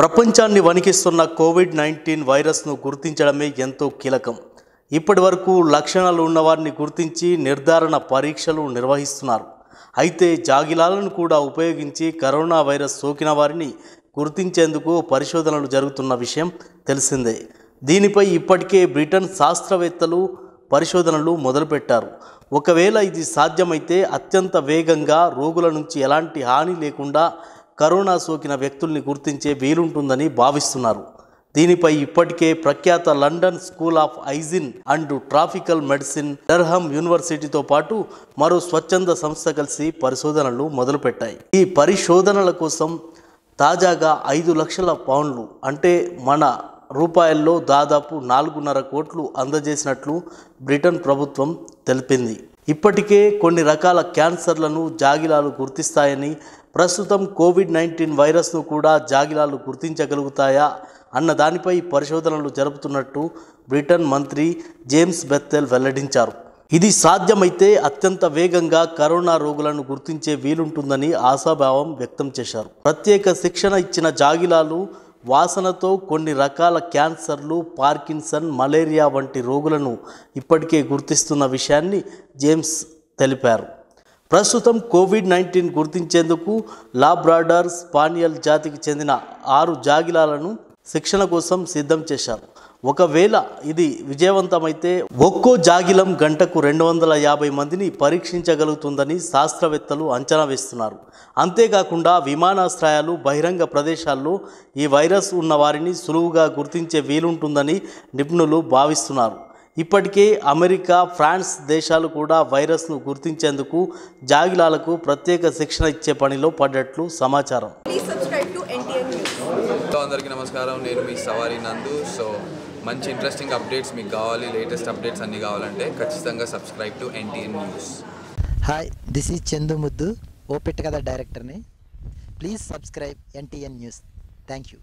ప్రపంచాన్ని వణికిస్తున్న Covid nineteen వైరస్ను గుర్తించడమే ఎంతో కీలకం ఇప్పటి వరకు లక్షణాలు ఉన్నవారిని గుర్తించి నిర్ధారణ పరీక్షలు నిర్వహిస్తున్నారు అయితే జాగిలాలను కూడా ఉపయోగించి కరోనా వైరస్ సోకిన వారిని గుర్తించేందుకు పరిశోధనలు జరుగుతున్న విషయం తెలిసిందే దీనిపై ఇప్పటికే బ్రిటన్ శాస్త్రవేత్తలు పరిశోధనలు మొదలుపెట్టారు ఒకవేళ ఇది సాధ్యమైతే అత్యంత వేగంగా రోగుల నుంచి ఎలాంటి హాని లేకుండా కరోనా సోకిన వ్యక్తుల్ని గుర్తించే వీలుంటుందని భావిస్తున్నారు దీనిపై ఇప్పటికే ప్రఖ్యాత London school of hygiene and tropical medicine Durham యూనివర్సిటీతో పాటు మరో స్వచ్ఛంద సంస్థ కలిసి పరిశోధనలు మొదలుపెట్టాయి ఈ పరిశోధనల కోసం తాజాగా ఐదు లక్షల పౌండ్లు అంటే మన రూపాయల్లో దాదాపు నాలుగున్నర కోట్లు అందజేసినట్లు బ్రిటన్ ప్రభుత్వం తెలిపింది ఇప్పటికే కొన్ని రకాల క్యాన్సర్లను జాగిలాలు గుర్తిస్తాయని ప్రస్తుతం కోవిడ్ నైన్టీన్ వైరస్ను కూడా జాగిలాలు గుర్తించగలుగుతాయా అన్న దానిపై పరిశోధనలు జరుపుతున్నట్టు బ్రిటన్ మంత్రి జేమ్స్ బెత్తెల్ వెల్లడించారు ఇది సాధ్యమైతే అత్యంత వేగంగా కరోనా రోగులను గుర్తించే వీలుంటుందని ఆశాభావం వ్యక్తం చేశారు ప్రత్యేక శిక్షణ ఇచ్చిన జాగిలాలు వాసనతో కొన్ని రకాల క్యాన్సర్లు పార్కిన్సన్ మలేరియా వంటి రోగులను ఇప్పటికే గుర్తిస్తున్న విషయాన్ని జేమ్స్ తెలిపారు ప్రస్తుతం కోవిడ్ నైన్టీన్ గుర్తించేందుకు లాబ్రాడర్ స్పానియల్ జాతికి చెందిన ఆరు జాగిలాలను శిక్షణ కోసం సిద్ధం చేశారు ఒకవేళ ఇది విజయవంతమైతే ఒక్కో జాగిలం గంటకు రెండు వందల యాభై మందిని పరీక్షించగలుగుతుందని శాస్త్రవేత్తలు అంచనా వేస్తున్నారు అంతేకాకుండా విమానాశ్రయాలు బహిరంగ ప్రదేశాల్లో ఈ వైరస్ ఉన్న వారిని సులువుగా గుర్తించే వీలుంటుందని నిపుణులు భావిస్తున్నారు ఇప్పటికే అమెరికా ఫ్రాన్స్ దేశాలు కూడా వైరస్ను గుర్తించేందుకు జాగిలాలకు ప్రత్యేక శిక్షణ ఇచ్చే పనిలో పడ్డట్లు సమాచారం అందరికీ నమస్కారం నేను మీ సవారీ నందు సో మంచి ఇంట్రెస్టింగ్ అప్డేట్స్ మీకు కావాలి లేటెస్ట్ అప్డేట్స్ అన్ని కావాలంటే ఖచ్చితంగా subscribe to NTN news hi this is Chandu Muddu ఓపెట్ కదా డైరెక్టర్ని please subscribe NTN news thank you